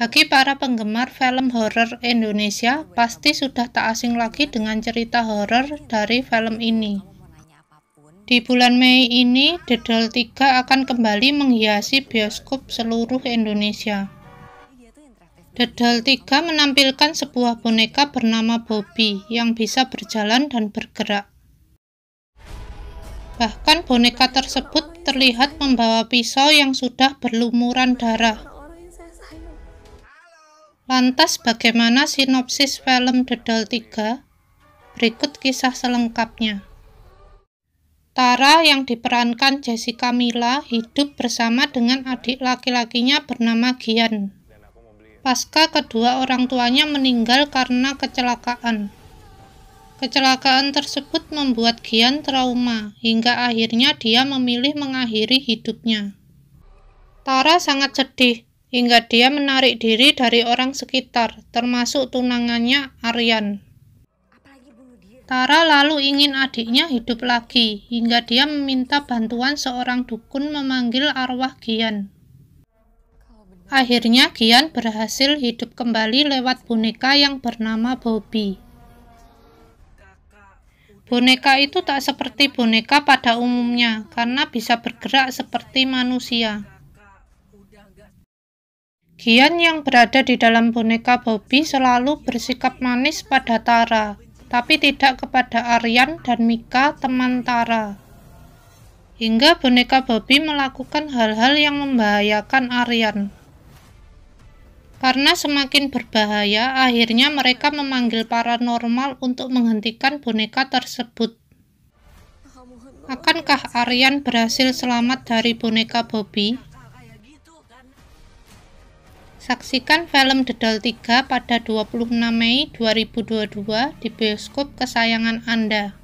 Bagi para penggemar film horor Indonesia, pasti sudah tak asing lagi dengan cerita horor dari film ini. Di bulan Mei ini, Dedol 3 akan kembali menghiasi bioskop seluruh Indonesia. Dedol 3 menampilkan sebuah boneka bernama Bobby yang bisa berjalan dan bergerak. Bahkan boneka tersebut terlihat membawa pisau yang sudah berlumuran darah Lantas bagaimana sinopsis film Dedal 3? Berikut kisah selengkapnya. Tara yang diperankan Jessica Mila hidup bersama dengan adik laki-lakinya bernama Gian. Pasca kedua orang tuanya meninggal karena kecelakaan. Kecelakaan tersebut membuat Gian trauma, hingga akhirnya dia memilih mengakhiri hidupnya. Tara sangat sedih hingga dia menarik diri dari orang sekitar, termasuk tunangannya Aryan. Tara lalu ingin adiknya hidup lagi, hingga dia meminta bantuan seorang dukun memanggil arwah Gian. Akhirnya Gian berhasil hidup kembali lewat boneka yang bernama Bobby. Boneka itu tak seperti boneka pada umumnya, karena bisa bergerak seperti manusia. Gian yang berada di dalam boneka Bobby selalu bersikap manis pada Tara, tapi tidak kepada Aryan dan Mika, teman Tara. Hingga boneka Bobby melakukan hal-hal yang membahayakan Aryan. Karena semakin berbahaya, akhirnya mereka memanggil paranormal untuk menghentikan boneka tersebut. Akankah Aryan berhasil selamat dari boneka Bobby? Saksikan film Dedol 3 pada 26 Mei 2022 di bioskop kesayangan Anda.